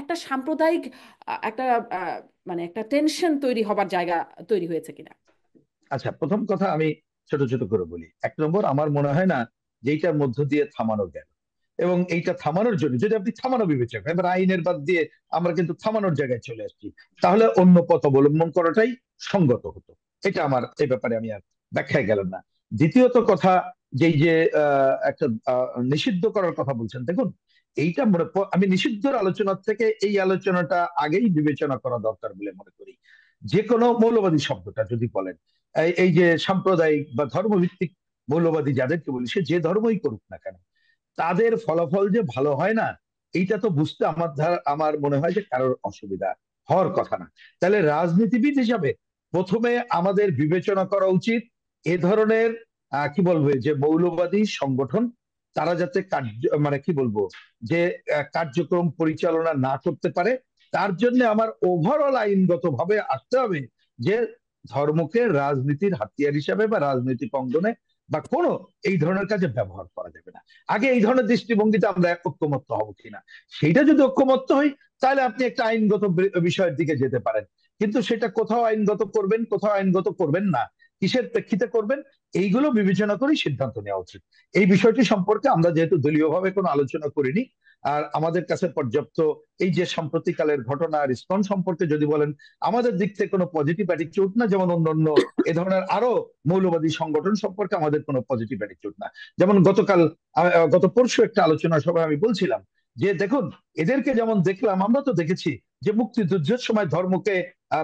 একটা সাম্প্রদায়িক একটা মানে একটা টেনশন তৈরি হবার জায়গা তৈরি হয়েছে কিনা আচ্ছা প্রথম কথা আমি ছোট ছোট করে বলি এক নম্বর আমার মনে হয় না যেটার মধ্য দিয়ে থামানো গেল এবং এইটা থামানোর জন্য যদি আপনি থামানো বিবেচক এবার আইনের বাদ দিয়ে আমরা কিন্তু থামানোর জায়গায় চলে আসছি তাহলে অন্য পথ অবলম্বন করাটাই সঙ্গত হতো এটা আমার এই ব্যাপারে আমি আর ব্যাখ্যায় গেলাম না দ্বিতীয়ত কথা যে যে একটা নিষিদ্ধ করার কথা বলছেন দেখুন এইটা মনে আমি নিষিদ্ধর আলোচনার থেকে এই আলোচনাটা আগেই বিবেচনা করা দরকার বলে মনে করি যে কোনো মৌলবাদী শব্দটা যদি বলেন এই যে সাম্প্রদায়িক বা ধর্মভিত্তিক মৌলবাদী যাদেরকে বলি সে যে ধর্মই করুক না কেন তাদের ফলাফল যে ভালো হয় না এইটা তো বুঝতে আমার ধার আমার মনে হয় যে কারোর অসুবিধা হওয়ার কথা না তাহলে রাজনীতিবিদ হিসাবে প্রথমে আমাদের বিবেচনা করা উচিত এ ধরনের কি বলবে যে মৌলবাদী সংগঠন তারা যাতে কার্য মানে কি বলবো যে কার্যক্রম পরিচালনা না করতে পারে তার জন্য আমার ওভারঅল আইনগত ভাবে আসতে হবে যে ধর্মকে রাজনীতির হাতিয়ার হিসাবে বা রাজনৈতিক অঙ্গনে বা কোনো এই ধরনের কাজে ব্যবহার করা যাবে না আগে এই ধরনের দৃষ্টিভঙ্গিতে আমরা ঐক্যমত্য হবো কিনা সেইটা যদি ঐক্যমত্য হই তাহলে আপনি একটা আইনগত বিষয়ের দিকে যেতে পারেন কিন্তু সেটা কোথাও আইনগত করবেন কোথাও আইনগত করবেন না কিসের প্রেক্ষিতে করবেন এইগুলো বিবেচনা করে সিদ্ধান্ত নেওয়া উচিত এই বিষয়টি সম্পর্কে আমরা যেহেতু ভাবে কোনো আলোচনা করিনি আর আমাদের কাছে পর্যাপ্ত এই যে সাম্প্রতিকালের ঘটনা রিসপন্স সম্পর্কে যদি বলেন আমাদের দিক থেকে কোনো পজিটিভ অ্যাটিচিউড না যেমন অন্যান্য এ ধরনের আরো মৌলবাদী সংগঠন সম্পর্কে আমাদের কোনো পজিটিভ অ্যাটিচিউড না যেমন গতকাল গত পরশু একটা আলোচনা সভায় আমি বলছিলাম যে দেখুন এদেরকে যেমন দেখলাম আমরা তো দেখেছি যে মুক্তিযুদ্ধের সময় ধর্মকে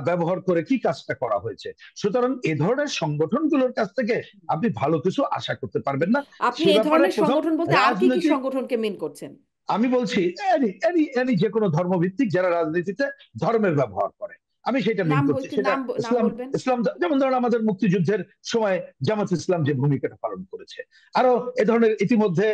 ব্যবহার করে কি কাজটা করা হয়েছে সুতরাং এ ধরনের সংগঠনগুলোর কাছ থেকে আপনি ভালো কিছু আশা করতে পারবেন না আপনি এই ধরনের সংগঠন বলতে আর কি কি সংগঠনকে মেন করছেন আমি বলছি এনি এনি এনি যে কোনো ধর্মভিত্তিক যারা রাজনীতিতে ধর্মের ব্যবহার করে আমি সেটা মেন করছি ইসলাম ইসলাম যেমন ধরেন আমাদের মুক্তিযুদ্ধের সময় জামাত ইসলাম যে ভূমিকাটা পালন করেছে আরো এ ধরনের ইতিমধ্যে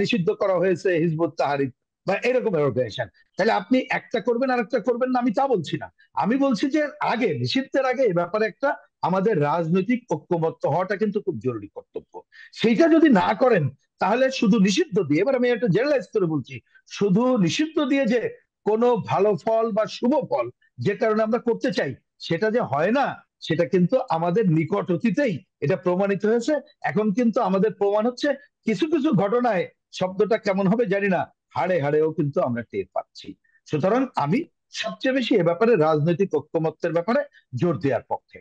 নিষিদ্ধ করা হয়েছে হিজবুত তাহারিক বা এরকম অর্গানাইজেশন তাহলে আপনি একটা করবেন আর একটা করবেন না আমি তা বলছি না আমি বলছি যে আগে নিষিদ্ধের আগে এ ব্যাপারে একটা আমাদের রাজনৈতিক ঐক্যবদ্ধ হওয়াটা কিন্তু খুব জরুরি কর্তব্য সেইটা যদি না করেন তাহলে শুধু নিষিদ্ধ দিয়ে এবার আমি একটা জেনারেলাইজ করে বলছি শুধু নিষিদ্ধ দিয়ে যে কোন ভালো ফল বা শুভ ফল যে কারণে আমরা করতে চাই সেটা যে হয় না সেটা কিন্তু আমাদের নিকট অতীতেই এটা প্রমাণিত হয়েছে এখন কিন্তু আমাদের প্রমাণ হচ্ছে কিছু কিছু ঘটনায় শব্দটা কেমন হবে জানি না হাড়ে হাড়েও কিন্তু আমরা টের পাচ্ছি সুতরাং আমি সবচেয়ে বেশি এ ব্যাপারে রাজনৈতিক ঐক্যমত্যের ব্যাপারে জোর দেওয়ার পক্ষে